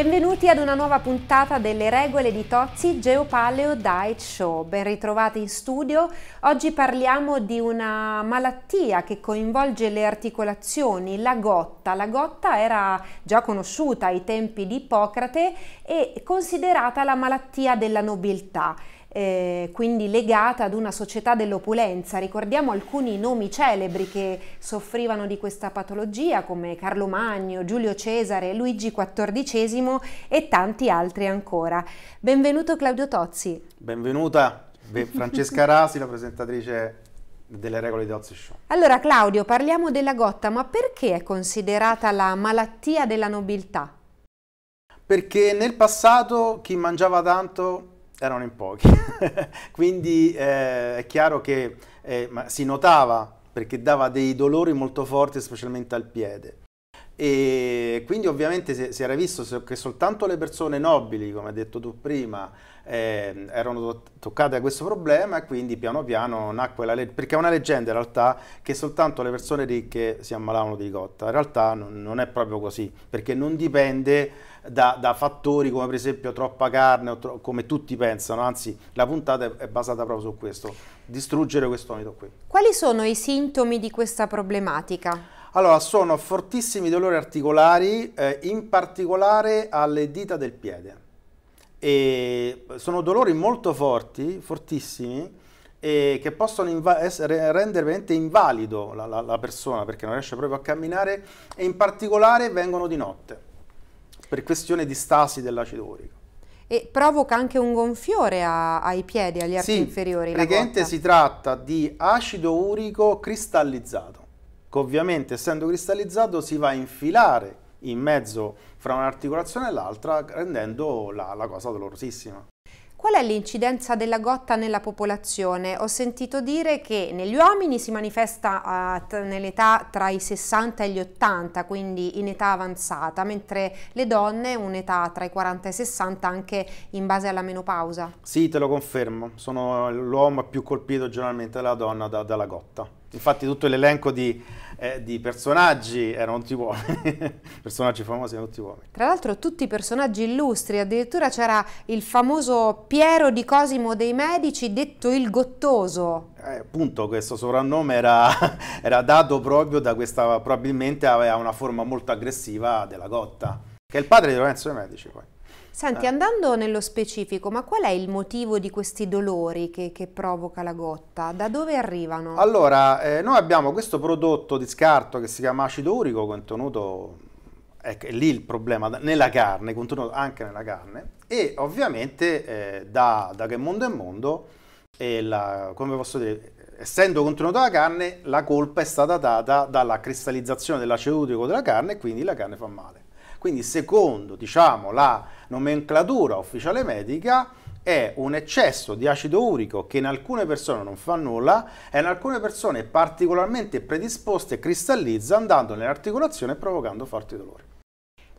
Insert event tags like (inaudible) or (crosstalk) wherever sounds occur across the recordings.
Benvenuti ad una nuova puntata delle regole di Tozzi Geopaleo Diet Show. Ben ritrovati in studio. Oggi parliamo di una malattia che coinvolge le articolazioni, la gotta. La gotta era già conosciuta ai tempi di Ippocrate e considerata la malattia della nobiltà eh, quindi legata ad una società dell'opulenza. Ricordiamo alcuni nomi celebri che soffrivano di questa patologia come Carlo Magno, Giulio Cesare, Luigi XIV e tanti altri ancora. Benvenuto Claudio Tozzi. Benvenuta Francesca Rasi, la presentatrice delle regole di Tozzi Show. Allora Claudio, parliamo della gotta, ma perché è considerata la malattia della nobiltà? Perché nel passato chi mangiava tanto erano in pochi. (laughs) Quindi eh, è chiaro che eh, si notava perché dava dei dolori molto forti, specialmente al piede. E quindi ovviamente si era visto che soltanto le persone nobili, come hai detto tu prima, eh, erano toccate da questo problema e quindi piano piano nacque la legge, perché è una leggenda in realtà che soltanto le persone ricche si ammalavano di ricotta, in realtà non, non è proprio così, perché non dipende da, da, fattori come per esempio troppa carne, tro come tutti pensano, anzi la puntata è, basata proprio su questo, distruggere questo mito qui. Quali sono i sintomi di questa problematica? Allora, sono fortissimi dolori articolari, eh, in particolare alle dita del piede. E sono dolori molto forti, fortissimi, eh, che possono essere, rendere veramente invalido la, la, la persona perché non riesce proprio a camminare e in particolare vengono di notte per questione di stasi dell'acido urico. E provoca anche un gonfiore a, ai piedi, agli arti sì, inferiori. Praticamente si tratta di acido urico cristallizzato, che ovviamente essendo cristallizzato si va a infilare in mezzo fra un'articolazione e l'altra rendendo la, la cosa dolorosissima. Qual è l'incidenza della gotta nella popolazione? Ho sentito dire che negli uomini si manifesta uh, nell'età tra i 60 e gli 80, quindi in età avanzata, mentre le donne un'età tra i 40 e i 60 anche in base alla menopausa. Sì, te lo confermo, sono l'uomo più colpito generalmente della donna da, dalla gotta. Infatti tutto l'elenco di eh, di personaggi, erano tutti uomini, (laughs) personaggi famosi erano tutti uomini. Tra l'altro tutti personaggi illustri, addirittura c'era il famoso Piero di Cosimo dei Medici, detto il Gottoso. Eh, appunto questo soprannome era, (laughs) era dato proprio da questa, probabilmente aveva una forma molto aggressiva della gotta, che è il padre di Lorenzo dei Medici poi. Senti, eh. andando nello specifico, ma qual è il motivo di questi dolori che, che provoca la gotta? Da dove arrivano? Allora, eh, noi abbiamo questo prodotto di scarto che si chiama acido urico contenuto ecco, è lì il problema, nella carne, contenuto anche nella carne, e ovviamente eh, da, da, che mondo è mondo, e la, come posso dire, essendo contenuto la carne, la colpa è stata data dalla cristallizzazione dell'acido urico della carne e quindi la carne fa male. Quindi secondo diciamo, la nomenclatura ufficiale medica è un eccesso di acido urico che in alcune persone non fa nulla e in alcune persone particolarmente predisposte cristallizza andando nell'articolazione e provocando forti dolori.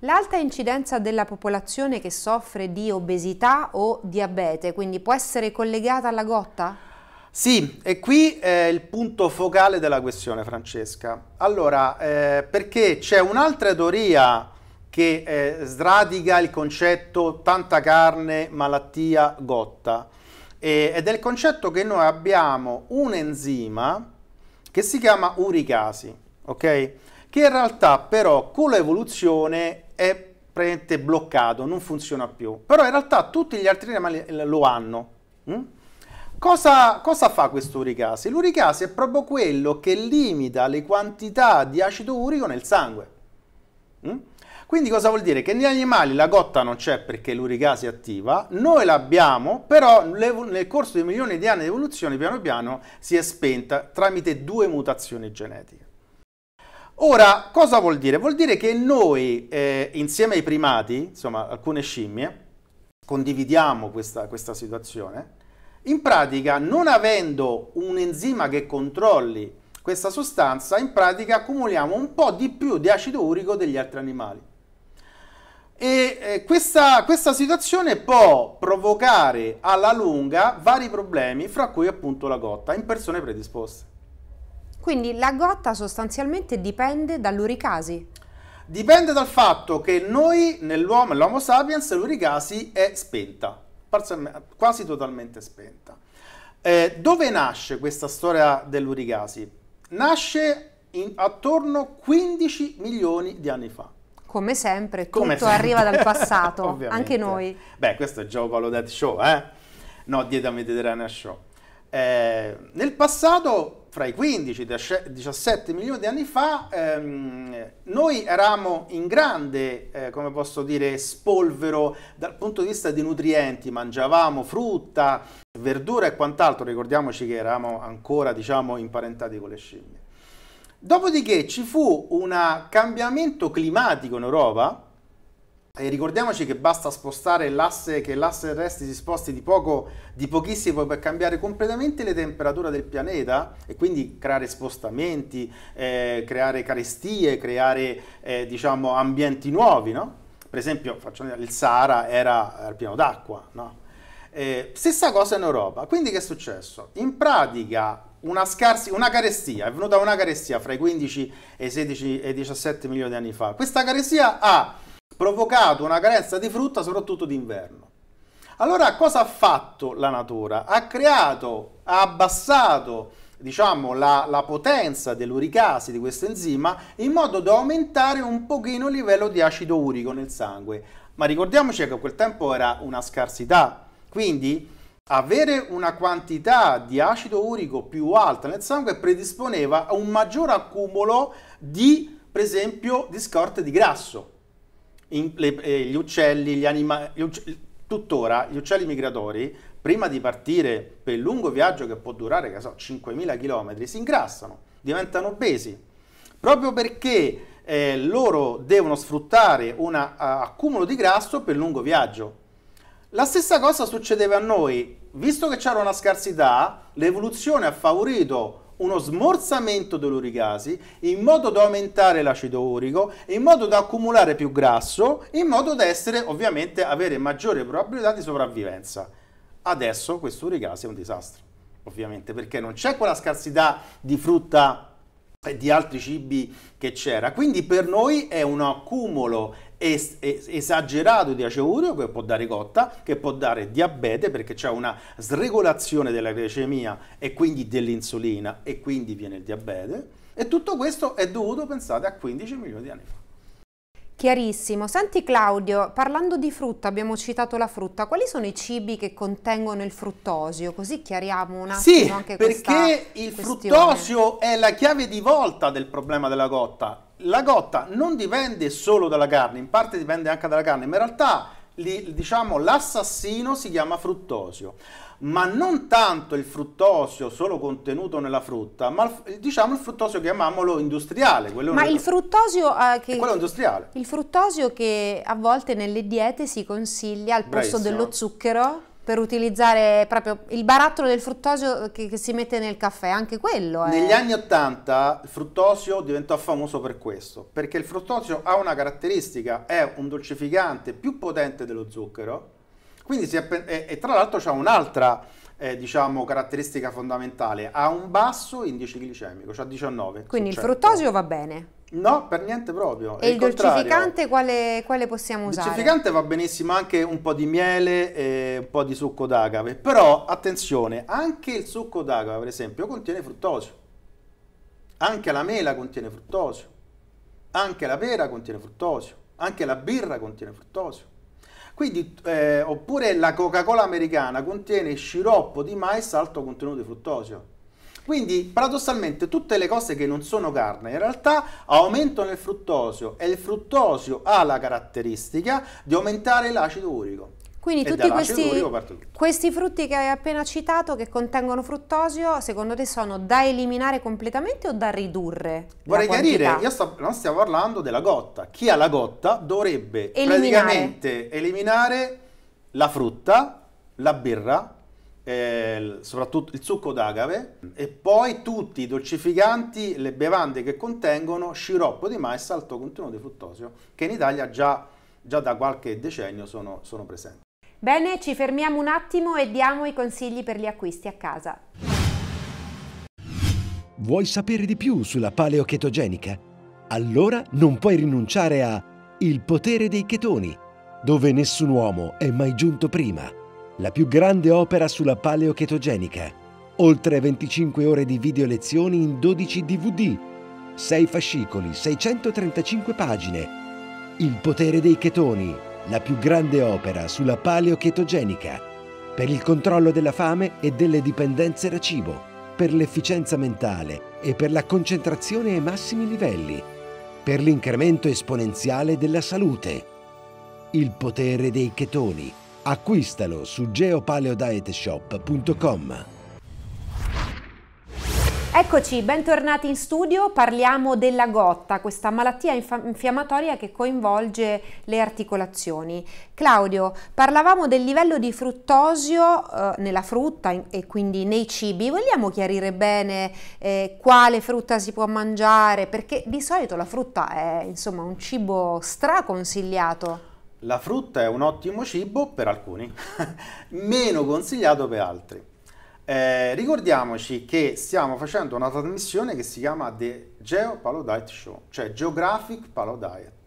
L'alta incidenza della popolazione che soffre di obesità o diabete, quindi può essere collegata alla gotta? Sì, e qui è il punto focale della questione, Francesca. Allora, eh, perché c'è un'altra teoria che eh, sradica il concetto tanta carne, malattia, gotta. E, ed è il concetto che noi abbiamo un enzima che si chiama uricasi, ok? Che in realtà però con l'evoluzione è praticamente bloccato, non funziona più. Però in realtà tutti gli altri animali eh, lo hanno. Mm? Cosa, cosa, fa questo uricasi? L'uricasi è proprio quello che limita le quantità di acido urico nel sangue. Mm? Quindi cosa vuol dire? Che negli animali la gotta non c'è perché l'uricasi si attiva, noi l'abbiamo, però nel corso di milioni di anni di evoluzione piano piano si è spenta tramite due mutazioni genetiche. Ora, cosa vuol dire? Vuol dire che noi, eh, insieme ai primati, insomma alcune scimmie, condividiamo questa, questa situazione, in pratica non avendo un enzima che controlli questa sostanza, in pratica accumuliamo un po' di più di acido urico degli altri animali. E eh, questa, questa, situazione può provocare alla lunga vari problemi, fra cui appunto la gotta, in persone predisposte. Quindi la gotta sostanzialmente dipende dall'uricasi? Dipende dal fatto che noi, nell'uomo, nell'Homo sapiens, l'uricasi è spenta, quasi totalmente spenta. Eh, dove nasce questa storia dell'uricasi? Nasce in, attorno 15 milioni di anni fa. Come sempre, tutto Come sempre. arriva dal (laughs) passato, anche noi. Beh, questo è il Paolo Dead Show, eh? No, Dieta Mediterranea Show. Eh, nel passato, fra i 15 e i 17 milioni di anni fa, ehm, noi eravamo in grande, eh, come posso dire, spolvero dal punto di vista di nutrienti, mangiavamo frutta, verdura e quant'altro, ricordiamoci che eravamo ancora, diciamo, imparentati con le scimmie. Dopodiché ci fu un cambiamento climatico in Europa, e ricordiamoci che basta spostare l'asse, che l'asse terrestre si sposti di, poco, di pochissimo per cambiare completamente le temperature del pianeta e quindi creare spostamenti, eh, creare carestie, creare eh, diciamo, ambienti nuovi, no? Per esempio, facciamo, il Sahara era al piano d'acqua, no? eh, stessa cosa in Europa. Quindi che è successo? In pratica una, scarsi, una carestia, è venuta una carestia fra i 15 e i 16 e i 17 milioni di anni fa. Questa carestia ha provocato una carenza di frutta soprattutto d'inverno. Allora cosa ha fatto la natura? Ha creato, ha abbassato diciamo, la, la potenza dell'uricasi di questo enzima in modo da aumentare un pochino il livello di acido urico nel sangue. Ma ricordiamoci che a quel tempo era una scarsità, quindi avere una quantità di acido urico più alta nel sangue predisponeva a un maggior accumulo di, per esempio, di scorte di grasso. In, le, eh, gli uccelli, gli animali, tuttora gli uccelli migratori, prima di partire per il lungo viaggio che può durare, che so, 5.000 km, si ingrassano, diventano obesi, proprio perché eh, loro devono sfruttare un eh, accumulo di grasso per il lungo viaggio. La stessa cosa succedeva a noi, visto che c'era una scarsità, l'evoluzione ha favorito uno smorzamento dell'uric in modo da aumentare l'acido urico, in modo da accumulare più grasso, in modo da essere ovviamente avere maggiore probabilità di sopravvivenza. Adesso questo uricasi è un disastro, ovviamente, perché non c'è quella scarsità di frutta e di altri cibi che c'era. Quindi per noi è un accumulo es- es- esagerato di aceurio che può dare cotta, che può dare diabete perché c'è una sregolazione della glicemia e quindi dell'insulina e quindi viene il diabete. E tutto questo è dovuto, pensate, a 15 milioni di anni fa. Chiarissimo. Senti Claudio, parlando di frutta, abbiamo citato la frutta, quali sono i cibi che contengono il fruttosio? Così chiariamo un attimo sì, anche perché il questione. fruttosio è la chiave di volta del problema della cotta la gotta non dipende solo dalla carne, in parte dipende anche dalla carne, ma in realtà diciamo, l'assassino si chiama fruttosio, ma non tanto il fruttosio solo contenuto nella frutta, ma diciamo il fruttosio chiamiamolo industriale. ma il fruttosio, eh, che, quello industriale. il fruttosio che a volte nelle diete si consiglia al posto Bravissimo. dello zucchero? per utilizzare proprio il barattolo del fruttosio che, che si mette nel caffè, anche quello. È... Eh. Negli anni 80 il fruttosio diventò famoso per questo, perché il fruttosio ha una caratteristica, è un dolcificante più potente dello zucchero, quindi si è, e, e tra l'altro c'è un'altra eh, diciamo, caratteristica fondamentale, ha un basso indice glicemico, cioè 19. Quindi il fruttosio va bene. No, per niente proprio. E il, il dolcificante quale, quale, possiamo usare? Il dolcificante va benissimo anche un po' di miele e un po' di succo d'agave, però attenzione, anche il succo d'agave per esempio contiene fruttosio, anche la mela contiene fruttosio, anche la pera contiene fruttosio, anche la birra contiene fruttosio. Quindi, eh, oppure la Coca-Cola americana contiene sciroppo di mais alto contenuto di fruttosio quindi paradossalmente tutte le cose che non sono carne in realtà aumentano il fruttosio e il fruttosio ha la caratteristica di aumentare l'acido urico. Quindi tutti questi, questi, frutti che hai appena citato che contengono fruttosio, secondo te sono da eliminare completamente o da ridurre? Vorrei chiarire, io sto, non stiamo parlando della gotta. Chi ha la gotta dovrebbe eliminare. praticamente eliminare la frutta, la birra, eh, soprattutto il succo d'agave e poi tutti i dolcificanti, le bevande che contengono sciroppo di mais alto contenuto di fruttosio, che in Italia già, già da qualche decennio sono, sono presenti. Bene, ci fermiamo un attimo e diamo i consigli per gli acquisti a casa. Vuoi sapere di più sulla paleochetogenica? Allora non puoi rinunciare a Il potere dei chetoni, dove nessun uomo è mai giunto prima la più grande opera sulla paleochetogenica. Oltre 25 ore di video lezioni in 12 DVD, 6 fascicoli, 635 pagine. Il potere dei chetoni, la più grande opera sulla paleochetogenica, per il controllo della fame e delle dipendenze da cibo, per l'efficienza mentale e per la concentrazione ai massimi livelli, per l'incremento esponenziale della salute. Il potere dei chetoni Acquistalo su geopaleodietshop.com. Eccoci, bentornati in studio, parliamo della gotta, questa malattia infiammatoria che coinvolge le articolazioni. Claudio, parlavamo del livello di fruttosio eh, nella frutta e quindi nei cibi, vogliamo chiarire bene eh, quale frutta si può mangiare? Perché di solito la frutta è insomma un cibo straconsigliato la frutta è un ottimo cibo per alcuni, (laughs) meno consigliato per altri. Eh, ricordiamoci che stiamo facendo una trasmissione che si chiama The Geo Palo Diet Show, cioè Geographic Palo Diet.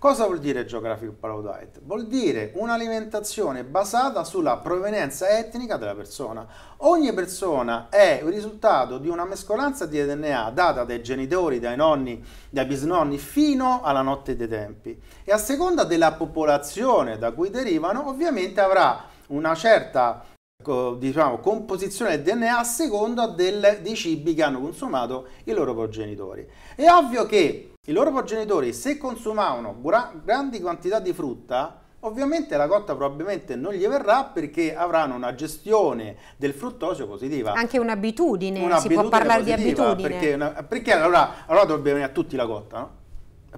Cosa vuol dire geographic palaudite? Vuol dire un'alimentazione basata sulla provenienza etnica della persona. Ogni persona è il risultato di una mescolanza di DNA data dai genitori, dai nonni, dai bisnonni fino alla notte dei tempi e a seconda della popolazione da cui derivano ovviamente avrà una certa ecco, diciamo, composizione del DNA a seconda del, dei cibi che hanno consumato i loro progenitori. È ovvio che i loro progenitori se consumavano grandi quantità di frutta, ovviamente la cotta probabilmente non gli verrà perché avranno una gestione del fruttosio positiva. Anche un'abitudine, un'abitudine si può parlare di abitudine. Perché, una, perché allora, allora, dovrebbe venire a tutti la cotta, no?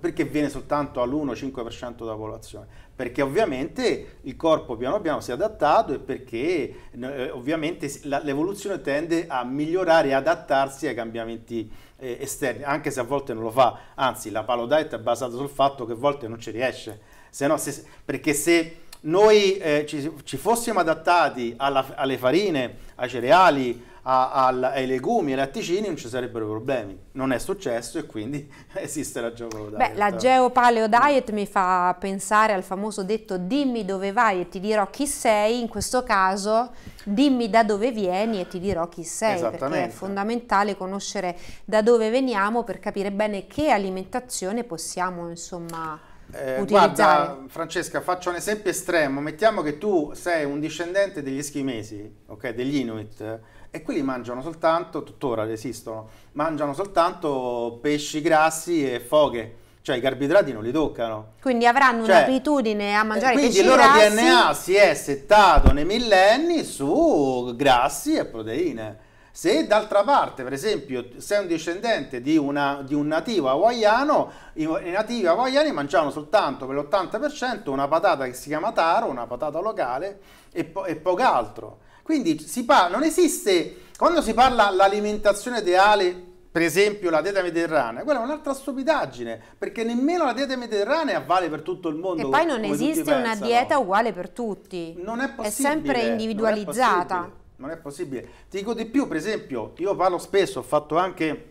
Perché viene soltanto all'1-5% della popolazione? Perché ovviamente il corpo piano piano si è adattato e perché eh, ovviamente l'evoluzione tende a migliorare e adattarsi ai cambiamenti eh, esterni, anche se a volte non lo fa, anzi la palo diet è basata sul fatto che a volte non ci riesce, se no, se, perché se noi eh, ci, ci, fossimo adattati alla, alle farine, ai cereali, a, a, ai legumi e ai latticini non ci sarebbero problemi. Non è successo e quindi (laughs) esiste la geopaleo diet. Beh, la geopaleo diet mi fa pensare al famoso detto dimmi dove vai e ti dirò chi sei, in questo caso dimmi da dove vieni e ti dirò chi sei, perché è fondamentale conoscere da dove veniamo per capire bene che alimentazione possiamo insomma... Eh, guarda, Francesca, faccio un esempio estremo. Mettiamo che tu sei un discendente degli eschimesi, okay, degli Inuit, e quelli mangiano soltanto, tuttora esistono, mangiano soltanto pesci grassi e foche, cioè i carboidrati non li toccano. Quindi avranno cioè, un'abitudine a mangiare quindi pesci Quindi il loro DNA si è settato nei millenni su grassi e proteine. Se d'altra parte, per esempio, sei un discendente di, una, di un nativo hawaiano, i, i nativi hawaiani mangiavano soltanto per l'80% una patata che si chiama taro, una patata locale, e, po- e poco altro. Quindi pa- non esiste, quando si parla l'alimentazione ideale, per esempio la dieta mediterranea, quella è un'altra stupidaggine, perché nemmeno la dieta mediterranea vale per tutto il mondo. E poi non esiste una pensano. dieta uguale per tutti. Non è possibile. È sempre individualizzata. Non è, non è possibile. Ti dico di più, per esempio, io parlo spesso, ho fatto anche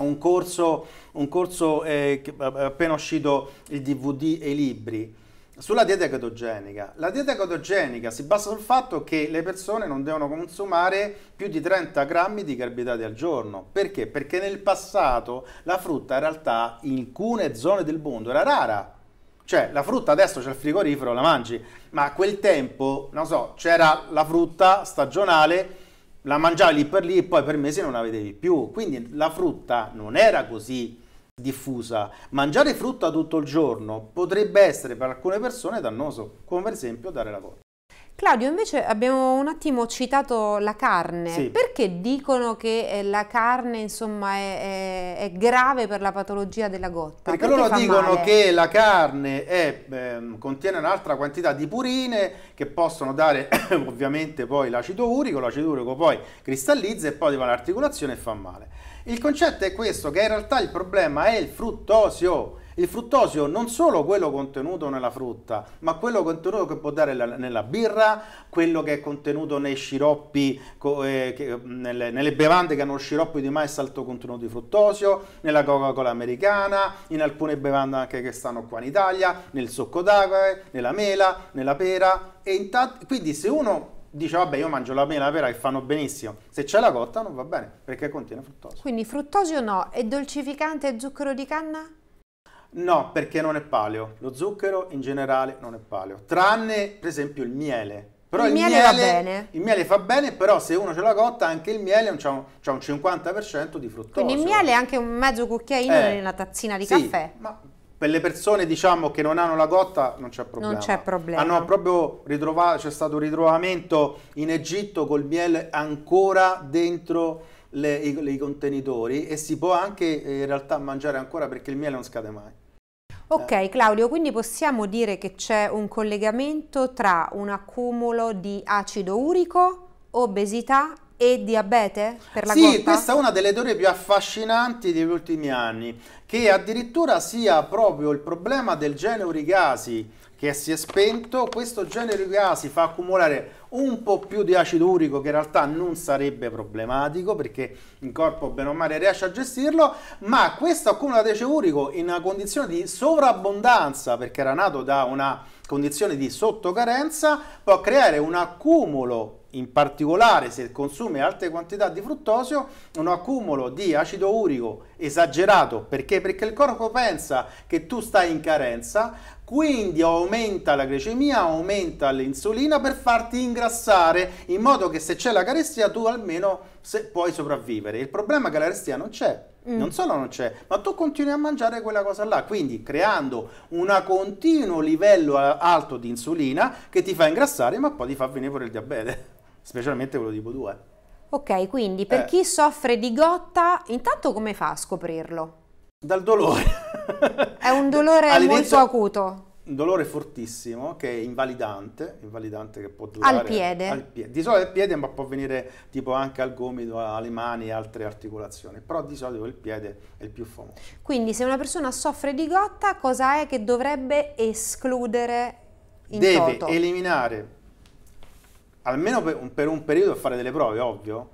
un corso, un corso eh, appena uscito il DVD e i libri sulla dieta chetogenica. La dieta chetogenica si basa sul fatto che le persone non devono consumare più di 30 grammi di carboidrati al giorno. Perché? Perché nel passato la frutta in realtà in alcune zone del mondo era rara. Cioè, la frutta adesso c'è il frigorifero, la mangi, ma a quel tempo, non so, c'era la frutta stagionale, la mangiavi lì per lì e poi per mesi non la vedevi più. Quindi la frutta non era così diffusa. Mangiare frutta tutto il giorno potrebbe essere per alcune persone dannoso, come per esempio dare la lavoro. Claudio, invece abbiamo un attimo citato la carne. Sì. Perché dicono che eh, la carne insomma, è, è, è, grave per la patologia della gotta? Perché, Perché loro dicono male? che la carne è, eh, contiene un'altra quantità di purine che possono dare (coughs) ovviamente poi l'acido urico, l'acido urico poi cristallizza e poi va all'articolazione e fa male. Il concetto è questo, che in realtà il problema è il fruttosio. Il fruttosio non solo quello contenuto nella frutta, ma quello contenuto che può dare la, nella birra, quello che è contenuto nei sciroppi, eh, che, nelle, nelle, bevande che hanno sciroppi di mais alto contenuto di fruttosio, nella Coca-Cola americana, in alcune bevande anche che stanno qua in Italia, nel succo d'acqua, eh, nella mela, nella pera. E quindi se uno dice vabbè io mangio la mela e pera che fanno benissimo, se c'è la cotta non va bene perché contiene fruttosio. Quindi fruttosio no, è dolcificante e zucchero di canna? No, perché non è paleo, lo zucchero in generale non è paleo, tranne per esempio il miele. Però il, il miele, miele, va bene. Il miele fa bene, però se uno ce l'ha cotta anche il miele c'ha un, un, 50% di fruttosio. Quindi il miele è anche un mezzo cucchiaino eh, una tazzina di sì, caffè. Ma per le persone diciamo, che non hanno la cotta non c'è problema. Non c'è problema. Hanno proprio ritrovato, c'è stato un ritrovamento in Egitto col miele ancora dentro le, i, i, contenitori e si può anche eh, in realtà mangiare ancora perché il miele non scade mai. Ok eh. Claudio, quindi possiamo dire che c'è un collegamento tra un accumulo di acido urico, obesità e diabete per la sì, Sì, questa è una delle teorie più affascinanti degli ultimi anni, che addirittura sia proprio il problema del gene uricasi che si è spento, questo gene uricasi fa accumulare un po' più di acido urico che in realtà non sarebbe problematico perché il corpo bene o male riesce a gestirlo, ma questo accumulo di acido urico in una condizione di sovrabbondanza perché era nato da una condizione di sottocarenza può creare un accumulo in particolare se consumi alte quantità di fruttosio, un accumulo di acido urico esagerato perché? perché il corpo pensa che tu stai in carenza, quindi aumenta la glicemia, aumenta l'insulina per farti ingrassare in modo che se c'è la carestia tu almeno puoi sopravvivere. Il problema è che la carestia non c'è. Mm. Non solo non c'è, ma tu continui a mangiare quella cosa là, quindi creando un continuo livello eh, alto di insulina che ti fa ingrassare, ma poi ti fa venire pure il diabete specialmente quello tipo 2. Ok, quindi per eh. chi soffre di gotta, intanto come fa a scoprirlo? Dal dolore. (laughs) È un dolore molto acuto. Un dolore fortissimo che è invalidante, invalidante che può durare... Al piede. Al piede. Di solito al piede ma può venire tipo anche al gomito, alle mani e altre articolazioni, però di solito il piede è il più famoso. Quindi se una persona soffre di gotta, cosa è che dovrebbe escludere in Deve toto? eliminare almeno per un, per un periodo fare delle prove, ovvio,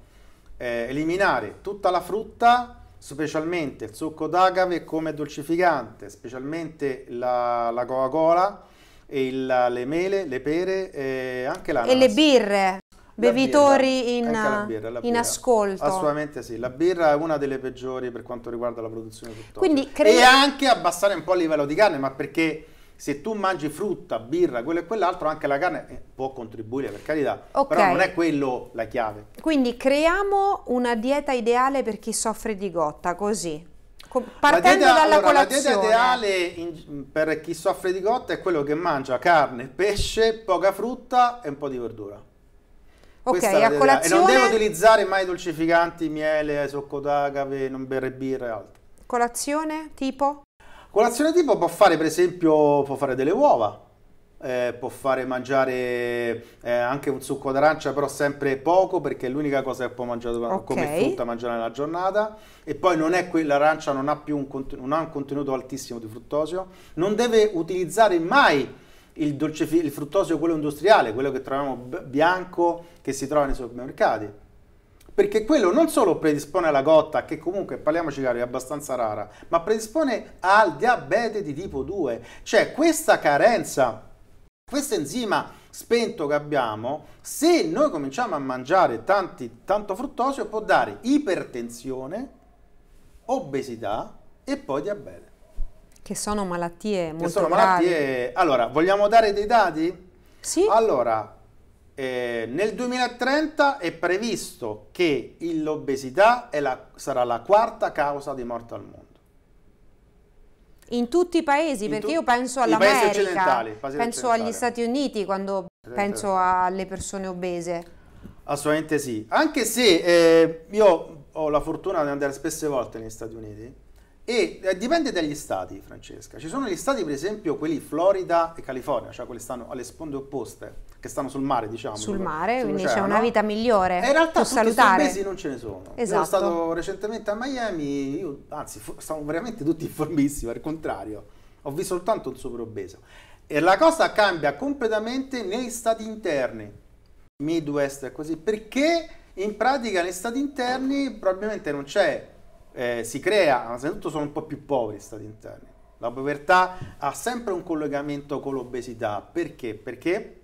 eh, eliminare tutta la frutta, specialmente il succo d'agave come dolcificante, specialmente la, la Coca-Cola, le mele, le pere e anche l'ananas. E le birre bevitori in, la birra, la birra. in, ascolto. Assolutamente sì, la birra è una delle peggiori per quanto riguarda la produzione fruttosa. Quindi, cre... E anche abbassare un po' il livello di carne, ma perché se tu mangi frutta, birra, quello e quell'altro, anche la carne eh, può contribuire, per carità, okay. però non è quello la chiave. Quindi creiamo una dieta ideale per chi soffre di gotta, così. partendo dieta, dalla allora, colazione. La dieta ideale in, mm, per chi soffre di gotta è quello che mangia carne, pesce, poca frutta e un po' di verdura. Ok, a colazione... E non devo utilizzare mai dolcificanti, miele, succo d'agave, non bere birra e altro. Colazione tipo? Colazione tipo può fare per esempio può fare delle uova, eh, può fare mangiare eh, anche un succo d'arancia, però sempre poco perché è l'unica cosa che può mangiare okay. come frutta mangiare nella giornata. E poi non è quella arancia, non ha più un, non ha un contenuto altissimo di fruttosio. Non deve utilizzare mai il, dolce, il fruttosio, quello industriale, quello che troviamo bianco che si trova nei supermercati perché quello non solo predispone alla gotta, che comunque parliamoci chiaro è abbastanza rara, ma predispone al diabete di tipo 2. Cioè questa carenza, questo enzima spento che abbiamo, se noi cominciamo a mangiare tanti, tanto fruttosio può dare ipertensione, obesità e poi diabete. Che sono malattie molto che sono malattie... Allora, vogliamo dare dei dati? Sì. Allora, eh, nel 2030 è previsto che l'obesità sarà la quarta causa di morte al mondo. In tutti i paesi, in perché io penso all'America, penso agli Stati Uniti quando penso alle persone obese. Assolutamente sì, anche se eh, io ho la fortuna di andare spesse volte negli Stati Uniti e eh, dipende dagli stati, Francesca. Ci sono gli stati, per esempio, quelli Florida e California, cioè quelli stanno alle sponde opposte, che stanno sul mare, diciamo. Sul mare, quindi c'è una vita migliore. E in realtà tutti salutare. questi non ce ne sono. Esatto. Io sono esatto. stato recentemente a Miami, io, anzi, stavo veramente tutti (laughs) informissimi, al contrario. Ho visto soltanto un superobeso. E la cosa cambia completamente negli stati interni, Midwest e così, perché in pratica negli stati interni probabilmente non c'è eh, si crea, ma soprattutto sono un po' più poveri gli stati interni. La povertà ha sempre un collegamento con l'obesità. Perché? Perché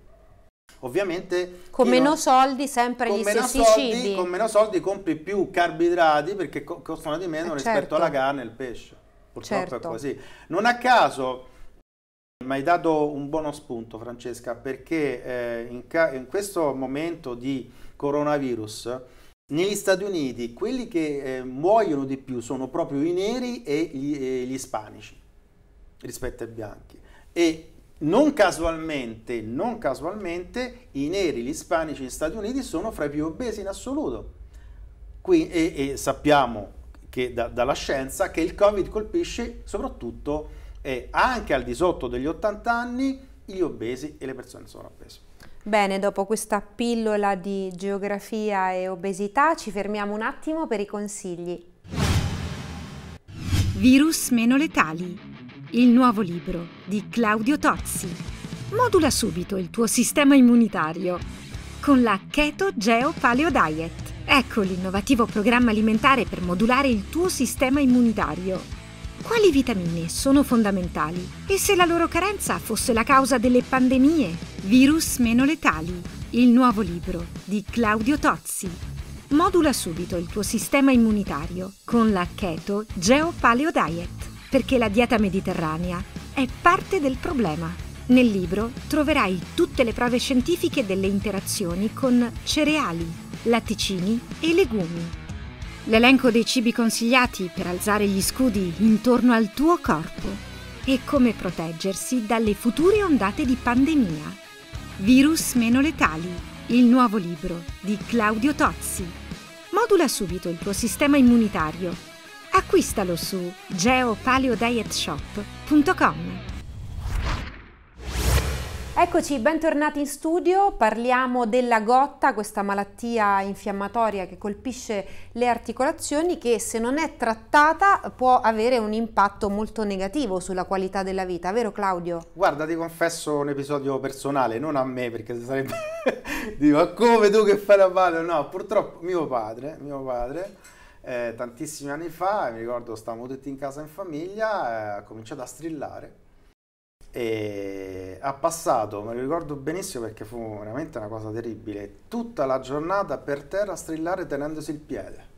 ovviamente... Con meno non, soldi sempre con gli stessi soldi, cibi. Con meno soldi compri più carboidrati perché co- costano di meno eh, rispetto certo. alla carne e al pesce. Purtroppo certo. è così. Non a caso... Mi hai dato un buono spunto Francesca perché eh, in, ca- in questo momento di coronavirus negli Stati Uniti quelli che eh, muoiono di più sono proprio i neri e gli, e gli ispanici rispetto ai bianchi. E non casualmente, non casualmente, i neri, gli ispanici negli Stati Uniti sono fra i più obesi in assoluto. Qui, e, e sappiamo che da, dalla scienza che il Covid colpisce soprattutto eh, anche al di sotto degli 80 anni gli obesi e le persone sovrappeso. Bene, dopo questa pillola di geografia e obesità ci fermiamo un attimo per i consigli. Virus meno letali, il nuovo libro di Claudio Tozzi. Modula subito il tuo sistema immunitario con la Keto Geo Paleo Diet. Ecco l'innovativo programma alimentare per modulare il tuo sistema immunitario quali vitamine sono fondamentali? E se la loro carenza fosse la causa delle pandemie? Virus meno letali, il nuovo libro di Claudio Tozzi. Modula subito il tuo sistema immunitario con la Keto Paleo Diet, perché la dieta mediterranea è parte del problema. Nel libro troverai tutte le prove scientifiche delle interazioni con cereali, latticini e legumi l'elenco dei cibi consigliati per alzare gli scudi intorno al tuo corpo e come proteggersi dalle future ondate di pandemia. Virus meno letali, il nuovo libro di Claudio Tozzi. Modula subito il tuo sistema immunitario. Acquistalo su geopaleodietshop.com. Eccoci, bentornati in studio, parliamo della gotta, questa malattia infiammatoria che colpisce le articolazioni che se non è trattata può avere un impatto molto negativo sulla qualità della vita, vero Claudio? Guarda, ti confesso un episodio personale, non a me perché sarebbe... (laughs) Dico, ma come tu che fai la male? No, purtroppo mio padre, mio padre eh, tantissimi anni fa, mi ricordo stavamo tutti in casa in famiglia, eh, ha cominciato a strillare e ha passato, me lo ricordo benissimo perché fu veramente una cosa terribile, tutta la giornata per terra a strillare tenendosi il piede.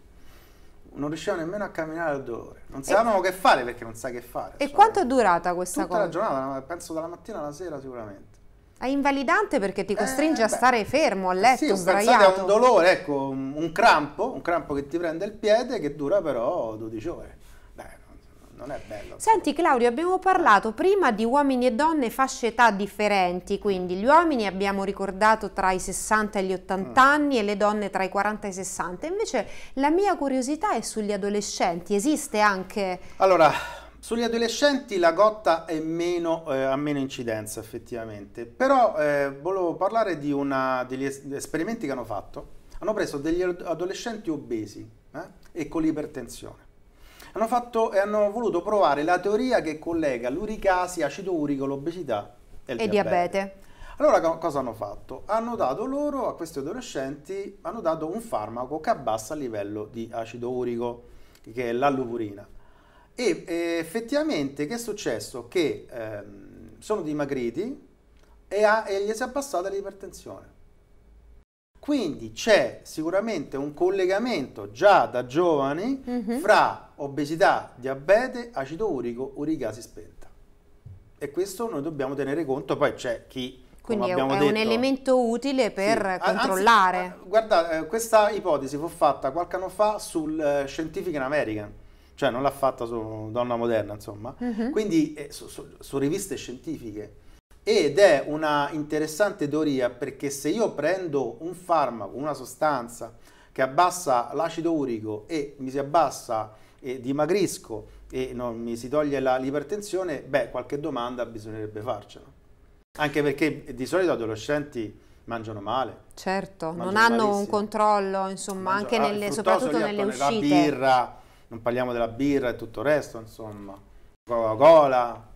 Non riusciva nemmeno a camminare dal dolore. Non sapevamo che fare perché non sa che fare. E cioè, quanto è durata questa tutta cosa? Tutta la giornata, penso dalla mattina alla sera sicuramente. È invalidante perché ti costringe eh, a stare fermo a letto, sì, sdraiato. Sì, è un dolore, ecco, un crampo, un crampo che ti prende il piede che dura però 12 ore non è bello. Senti Claudio, abbiamo parlato prima di uomini e donne fasce età differenti, quindi gli uomini abbiamo ricordato tra i 60 e gli 80 mm. anni e le donne tra i 40 e i 60. Invece la mia curiosità è sugli adolescenti, esiste anche... Allora, sugli adolescenti la gotta meno, eh, ha meno incidenza effettivamente, però eh, volevo parlare di una, degli esperimenti che hanno fatto. Hanno preso degli adolescenti obesi eh, e con l'ipertensione hanno, fatto, hanno voluto provare la teoria che collega l'uricasi, acido urico, l'obesità e, e diabete. diabete. Allora cosa hanno fatto? Hanno dato loro, a questi adolescenti, hanno dato un farmaco che abbassa il livello di acido urico, che è l'allupurina. E eh, effettivamente che è successo? Che ehm, sono dimagriti e, ha, e gli si è abbassata l'ipertensione. Quindi c'è sicuramente un collegamento già da giovani mm-hmm. fra obesità, diabete, acido urico, uricasi spenta. E questo noi dobbiamo tenere conto, poi c'è chi... Quindi è, un, detto, è un elemento utile per sì. controllare. Anzi, guardate, eh, questa ipotesi fu fatta qualche anno fa sul eh, Scientific in American, cioè non l'ha fatta su Donna Moderna, insomma. Mm-hmm. Quindi eh, su, su, su riviste scientifiche ed è una interessante teoria perché se io prendo un farmaco, una sostanza che abbassa l'acido urico e mi si abbassa e dimagrisco e non mi si toglie la, l'ipertensione, beh, qualche domanda bisognerebbe farcela. Anche perché di solito adolescenti mangiano male. Certo, mangiano non hanno malissimo. un controllo, insomma, Mangio, anche ah, nelle, soprattutto nelle uscite. La birra, non parliamo della birra e tutto il resto, insomma, Coca-Cola,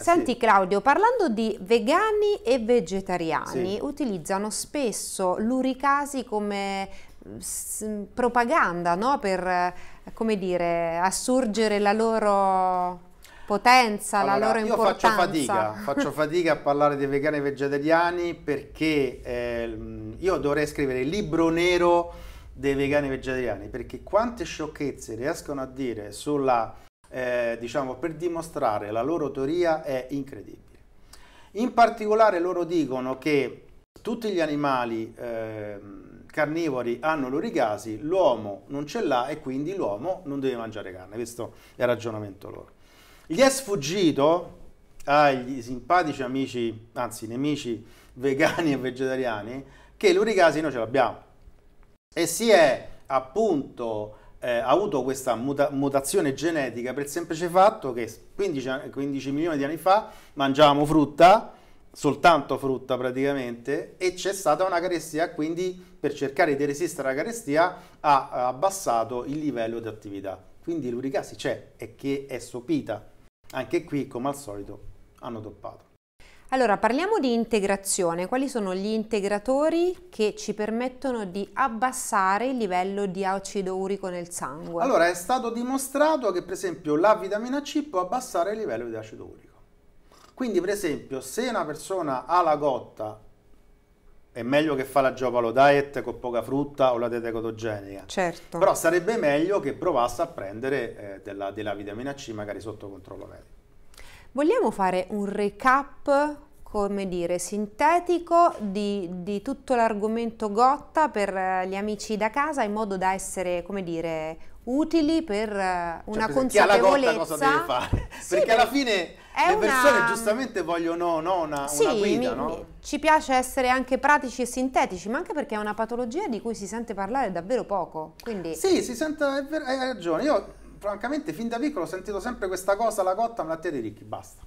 eh, Senti Claudio, parlando di vegani e vegetariani, sì. utilizzano spesso l'uricasi come mm, mm, propaganda no? per, eh, come dire, assurgere la loro potenza, allora, la loro importanza. Io faccio fatica, faccio (laughs) fatica a parlare dei vegani e vegetariani perché eh, io dovrei scrivere il libro nero dei vegani e vegetariani perché quante sciocchezze riescono a dire sulla eh, diciamo, per dimostrare la loro teoria è incredibile. In particolare loro dicono che tutti gli animali eh, carnivori hanno l'uricasi, l'uomo non ce l'ha e quindi l'uomo non deve mangiare carne, questo è il ragionamento loro. Gli è sfuggito agli simpatici amici, anzi nemici vegani e vegetariani, che l'uricasi noi ce l'abbiamo e si è appunto eh, ha avuto questa muta- mutazione genetica per il semplice fatto che 15, 15 milioni di anni fa mangiavamo frutta, soltanto frutta praticamente, e c'è stata una carestia, quindi per cercare di resistere alla carestia ha abbassato il livello di attività. Quindi l'uricasi c'è, è che è sopita. Anche qui, come al solito, hanno toppato. Allora, parliamo di integrazione. Quali sono gli integratori che ci permettono di abbassare il livello di acido urico nel sangue? Allora, è stato dimostrato che per esempio la vitamina C può abbassare il livello di acido urico. Quindi, per esempio, se una persona ha la gotta, è meglio che fa la giovalo diet con poca frutta o la dieta cotogenica. Certo. Però sarebbe meglio che provasse a prendere eh, della, della vitamina C magari sotto controllo medico. Vogliamo fare un recap, come dire, sintetico di, di tutto l'argomento Gotta per eh, gli amici da casa in modo da essere, come dire, utili per eh, cioè, una cioè, consapevolezza. Chi cosa deve fare? (laughs) Sì, perché alla fine le persone giustamente vogliono no, una, sì, una guida, mi, no? Ci piace essere anche pratici e sintetici, ma anche perché è una patologia di cui si sente parlare davvero poco. Quindi... Sì, si sente, hai ragione. Io francamente fin da piccolo ho sentito sempre questa cosa, la cotta, malattia dei ricchi, basta.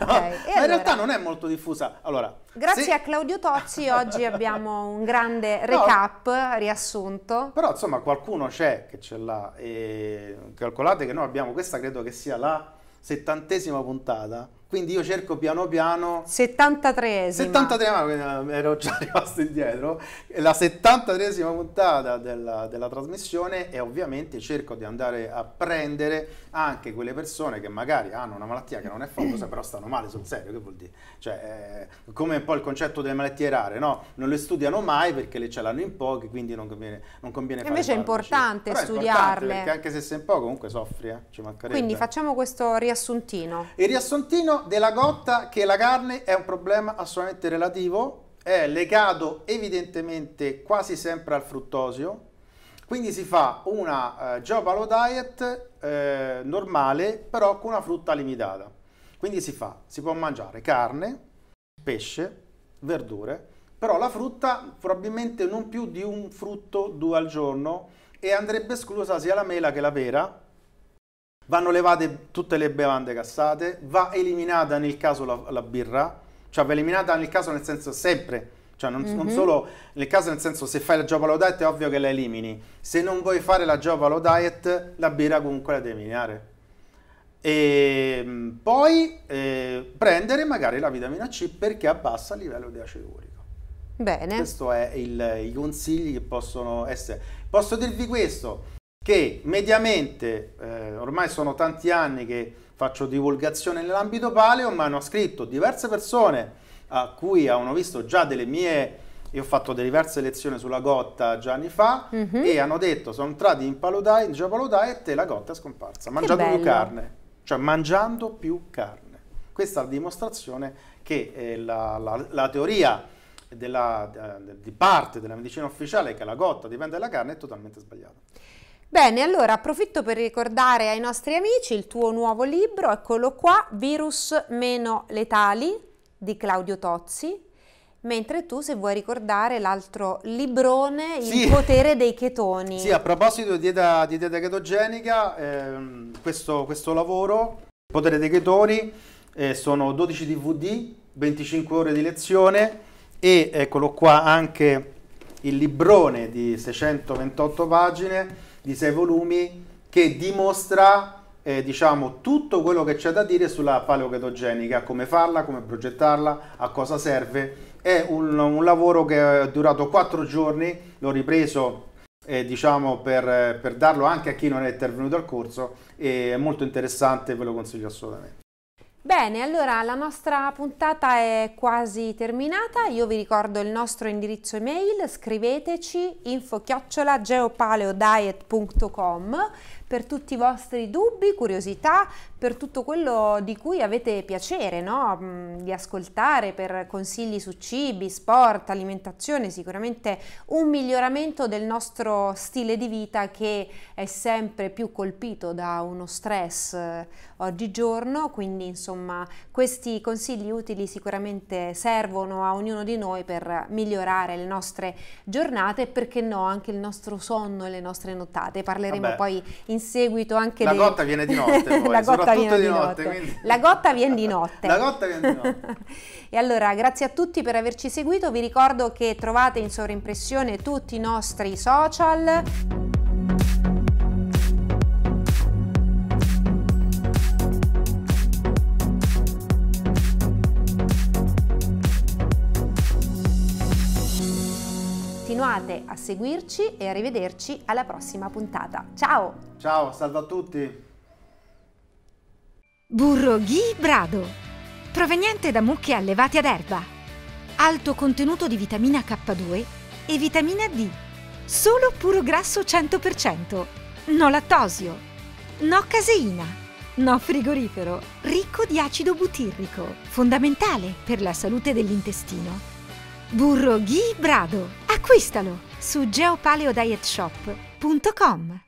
Okay, (laughs) Ma allora, in realtà non è molto diffusa. Allora, grazie se... a Claudio Tozzi (laughs) oggi abbiamo un grande recap no, riassunto. Però insomma qualcuno c'è che ce l'ha e calcolate che noi abbiamo, questa credo che sia la settantesima puntata quindi io cerco piano piano... 73esima. 73esima, eh, ero già (laughs) rimasto indietro. La 73esima puntata della, della, trasmissione e ovviamente cerco di andare a prendere anche quelle persone che magari hanno una malattia che non è famosa, però stanno male sul serio, che vuol dire? Cioè, eh, come un po' il concetto delle malattie rare, no? Non le studiano mai perché le ce l'hanno in pochi, quindi non conviene, non conviene fare Invece è importante però studiarle. È importante perché anche se sei in poco comunque soffri, eh? ci mancherebbe. Quindi facciamo questo riassuntino. Il riassuntino della cotta che la carne è un problema assolutamente relativo, è legato evidentemente quasi sempre al fruttosio, quindi si fa una eh, Jopalo diet eh, normale però con una frutta limitata. Quindi si fa, si può mangiare carne, pesce, verdure, però la frutta probabilmente non più di un frutto due al giorno e andrebbe esclusa sia la mela che la pera vanno levate tutte le bevande cassate, va eliminata nel caso la, la birra, cioè va eliminata nel caso nel senso sempre, cioè non, mm-hmm. non, mhm. solo nel caso nel senso se fai la Giopalo Diet è ovvio che la elimini, se non vuoi fare la Giopalo Diet la birra comunque la devi eliminare. E poi eh, prendere magari la vitamina C perché abbassa il livello di acido urico. Bene. Questo è il, i consigli che possono essere. Posso dirvi questo, che mediamente, eh, ormai sono tanti anni che faccio divulgazione nell'ambito paleo, ma hanno scritto diverse persone a cui hanno visto già delle mie, io ho fatto diverse lezioni sulla gotta già anni fa, mm -hmm. e hanno detto sono entrati in paludai, già paludai e la gotta è scomparsa, mangiando più carne, cioè mangiando più carne. Questa è la dimostrazione che eh, la, la, la teoria della, eh, di parte della medicina ufficiale che la gotta dipende dalla carne è totalmente sbagliata. Bene, allora approfitto per ricordare ai nostri amici il tuo nuovo libro, eccolo qua, Virus meno letali di Claudio Tozzi, mentre tu se vuoi ricordare l'altro librone, sì. Il potere dei chetoni. Sì, a proposito di dieta, di dieta chetogenica, ehm, questo, questo, lavoro, Il potere dei chetoni, eh, sono 12 DVD, 25 ore di lezione e eccolo qua anche il librone di 628 pagine di sei volumi che dimostra eh, diciamo, tutto quello che c'è da dire sulla paleochetogenica, come farla, come progettarla, a cosa serve. È un, un lavoro che è durato quattro giorni, l'ho ripreso eh, diciamo, per, per darlo anche a chi non è intervenuto al corso, è molto interessante, ve lo consiglio assolutamente. Bene, allora la nostra puntata è quasi terminata, io vi ricordo il nostro indirizzo email, scriveteci info-geopaleodiet.com per tutti i vostri dubbi, curiosità, per tutto quello di cui avete piacere no? Mm, di ascoltare, per consigli su cibi, sport, alimentazione, sicuramente un miglioramento del nostro stile di vita che è sempre più colpito da uno stress eh, oggigiorno, quindi insomma questi consigli utili sicuramente servono a ognuno di noi per migliorare le nostre giornate e perché no anche il nostro sonno e le nostre nottate. Parleremo Vabbè. poi in in seguito anche... La dei... gotta viene di notte, (laughs) poi, la gotta viene di, notte. notte quindi... La gotta viene di notte. (laughs) la gotta viene di notte. (laughs) e allora, grazie a tutti per averci seguito, vi ricordo che trovate in sovrimpressione tutti i nostri social. Continuate a seguirci e arrivederci alla prossima puntata. Ciao! Ciao, salve a tutti! Burro Ghi Brado, proveniente da mucche allevate ad erba. Alto contenuto di vitamina K2 e vitamina D. Solo puro grasso 100%. No lattosio. No caseina. No frigorifero. Ricco di acido butirrico, fondamentale per la salute dell'intestino Burro Ghee Brado. Acquistalo su geopaleodietshop.com.